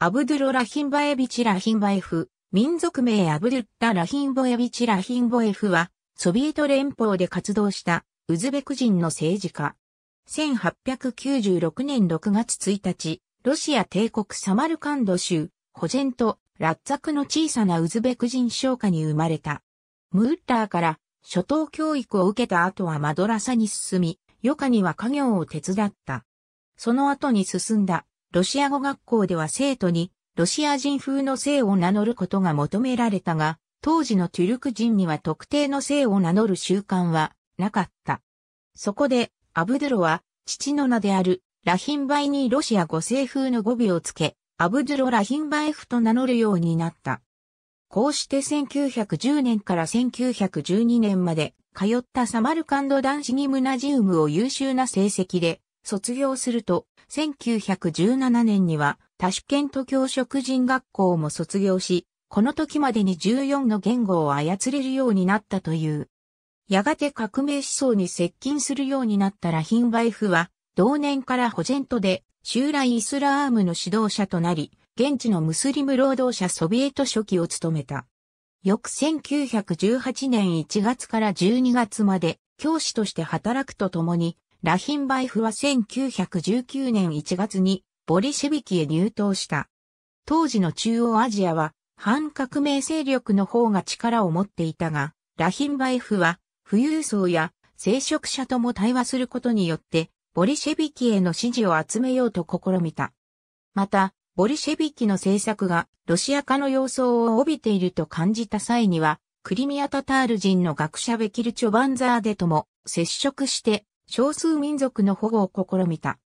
アブドゥロ・ラヒンバエビチ・ラヒンバエフ、民族名アブドゥッタ・ラヒンボエビチ・ラヒンボエフは、ソビエト連邦で活動したウズベク人の政治家。1896年6月1日、ロシア帝国サマルカンド州、保全と、ラッツァクの小さなウズベク人商家に生まれた。ムーッラーから初等教育を受けた後はマドラサに進み、余暇には家業を手伝った。その後に進んだロシア語学校では生徒に、ロシア人風の姓を名乗ることが求められたが、当時のトゥルク人には特定の姓を名乗る習慣はなかった。そこで、アブドゥロは、父の名である、ラヒンバイにロシア語姓風の語尾をつけ、アブドゥロ・ラヒンバエフと名乗るようになった。こうして1910年から1912年まで通ったサマルカンド男子ギムナジウムを優秀な成績で卒業すると、1917年には多種県都教職人学校も卒業し、この時までに14の言語を操れるようになったという。やがて革命思想に接近するようになったラヒンバイフは、同年からホジェントで、襲来イスラームの指導者となり、現地のムスリム労働者ソビエト初期を務めた。翌1918年1月から12月まで教師として働くとともにラヒンバイフは1919年1月にボリシェビキへ入党した。当時の中央アジアは反革命勢力の方が力を持っていたが、ラヒンバイフは富裕層や聖職者とも対話することによってボリシェビキへの支持を集めようと試みた。また、ボリシェビキの政策がロシア化の様相を帯びていると感じた際には、クリミアタタール人の学者ベキルチョバンザーデとも接触して少数民族の保護を試みた。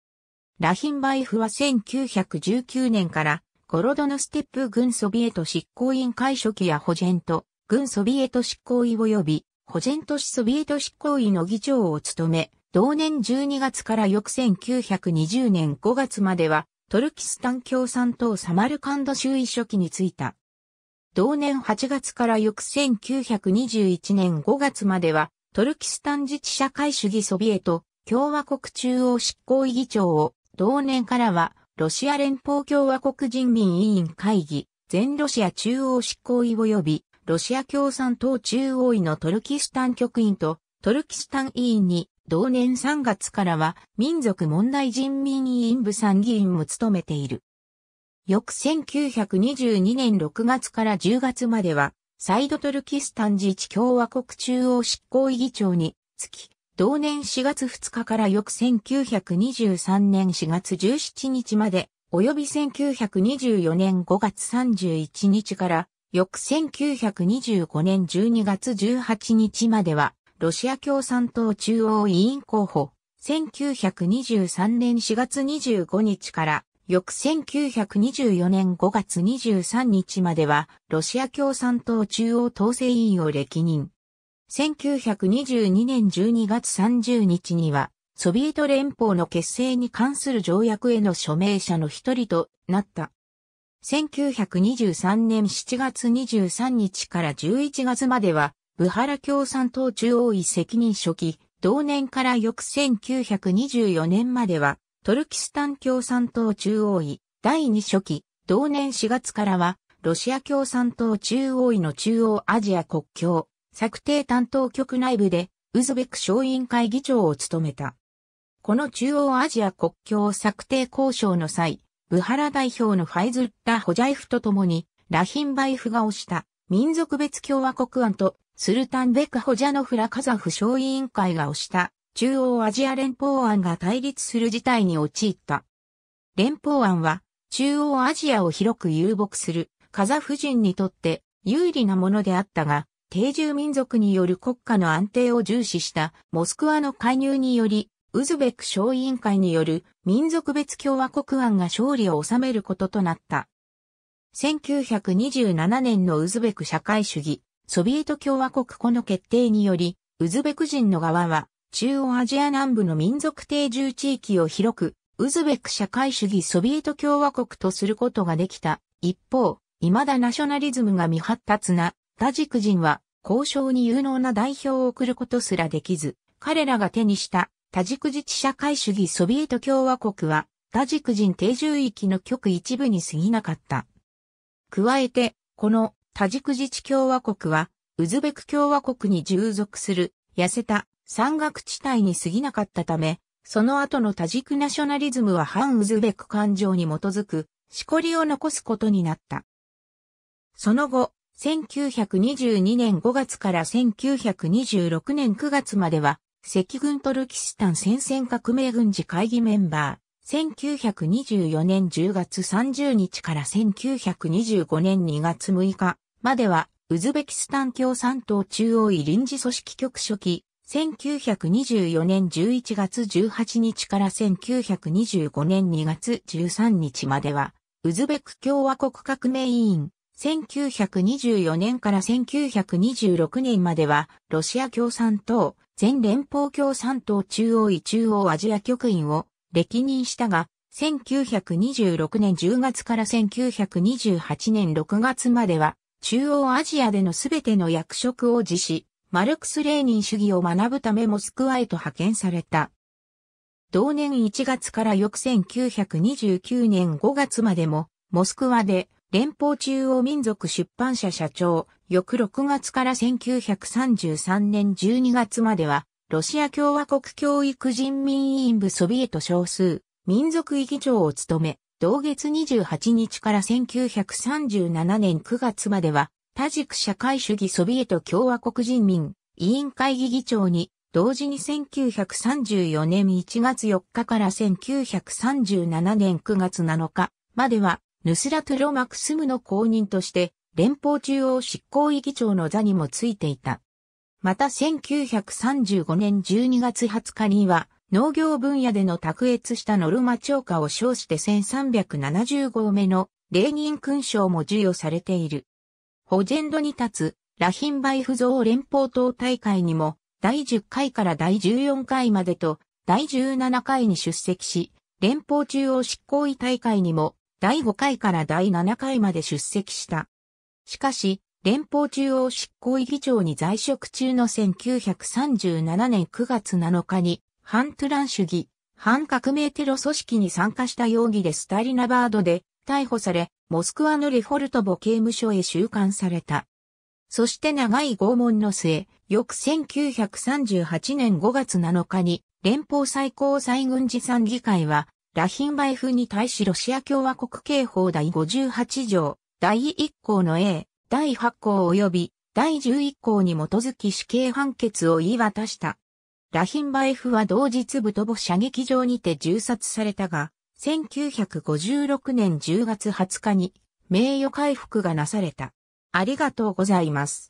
ラヒンバイフは1919年からゴロドノステップ軍ソビエト執行委員会初期や保全と軍ソビエト執行委及び保全都市ソビエト執行委の議長を務め、同年12月から翌1920年5月まではトルキスタン共産党サマルカンド州委書記に就いた。同年8月から翌1921年5月まではトルキスタン自治社会主義ソビエト共和国中央執行委議長を同年からはロシア連邦共和国人民委員会議全ロシア中央執行委及びロシア共産党中央委のトルキスタン局員とトルキスタン委員に同年3月からは民族問題人民委員部参議院も務めている。翌1922年6月から10月まではサイドトルキスタン自治共和国中央執行委議長につき、同年4月2日から翌1923年4月17日まで、及び1924年5月31日から翌1925年12月18日までは、ロシア共産党中央委員候補、1923年4月25日から翌1924年5月23日までは、ロシア共産党中央統制委員を歴任。1922年12月30日には、ソビエト連邦の結成に関する条約への署名者の一人となった。1923年7月23日から11月までは、ブハラ共産党中央委責任書記、同年から翌1924年までは、トルキスタン共産党中央委第2書記、同年4月からは、ロシア共産党中央委の中央アジア国境、策定担当局内部で、ウズベク小委員会議長を務めた。この中央アジア国境策定交渉の際、ブハラ代表のファイズッタ・ホジャイフと共に、ラヒンバイフが推した民族別共和国案と、スルタンベク・ホジャノフラ・カザフ小委員会が推した中央アジア連邦案が対立する事態に陥った。連邦案は、中央アジアを広く遊牧するカザフ人にとって有利なものであったが、定住民族による国家の安定を重視したモスクワの介入により、ウズベク小委員会による民族別共和国案が勝利を収めることとなった。1927年のウズベク社会主義、ソビエト共和国この決定により、ウズベク人の側は中央アジア南部の民族定住地域を広く、ウズベク社会主義ソビエト共和国とすることができた。一方、未だナショナリズムが未発達な、ダジク人は、交渉に有能な代表を送ることすらできず、彼らが手にした多軸自治社会主義ソビエト共和国は、多軸人定住域の極一部に過ぎなかった。加えて、この多軸自治共和国は、ウズベク共和国に従属する、痩せた山岳地帯に過ぎなかったため、その後の多軸ナショナリズムは反ウズベク感情に基づく、しこりを残すことになった。その後、1922年5月から1926年9月までは、赤軍トルキスタン戦線革命軍事会議メンバー、1924年10月30日から1925年2月6日までは、ウズベキスタン共産党中央委臨時組織局書記、1924年11月18日から1925年2月13日までは、ウズベク共和国革命委員、1924年から1926年までは、ロシア共産党、全連邦共産党中央委中央アジア局員を歴任したが、1926年10月から1928年6月までは、中央アジアでのすべての役職を辞し、マルクス・レーニン主義を学ぶためモスクワへと派遣された。同年1月から翌1929年5月までも、モスクワで連邦中央民族出版社社長、翌6月から1933年12月までは、ロシア共和国教育人民委員部ソビエト少数、民族委議長を務め、同月28日から1937年9月までは、多軸社会主義ソビエト共和国人民委員会議議長に、同時に1934年1月4日から1937年9月7日までは、ヌスラトゥロ・マクスムの公認として、連邦中央執行委議長の座にもついていた。また1935年12月20日には、農業分野での卓越したノルマ超過を称して1375目のレーニン勲章も授与されている。ホジェンドに立つ、ラヒンバイフ像連邦党大会にも、第10回から第14回までと、第17回に出席し、連邦中央執行委大会にも、第5回から第7回まで出席した。しかし、連邦中央執行委議長に在職中の1937年9月7日に、反トラン主義、反革命テロ組織に参加した容疑でスタリナバードで逮捕され、モスクワのリフォルトボ刑務所へ収監された。そして長い拷問の末、翌1938年5月7日に連邦最高裁軍事参議会は、ラヒンバイフに対しロシア共和国刑法第58条、第1項の A、第8項及び第11項に基づき死刑判決を言い渡した。ラヒンバイフは同日部とぼ射撃場にて銃殺されたが、1956年10月20日に名誉回復がなされた。ありがとうございます。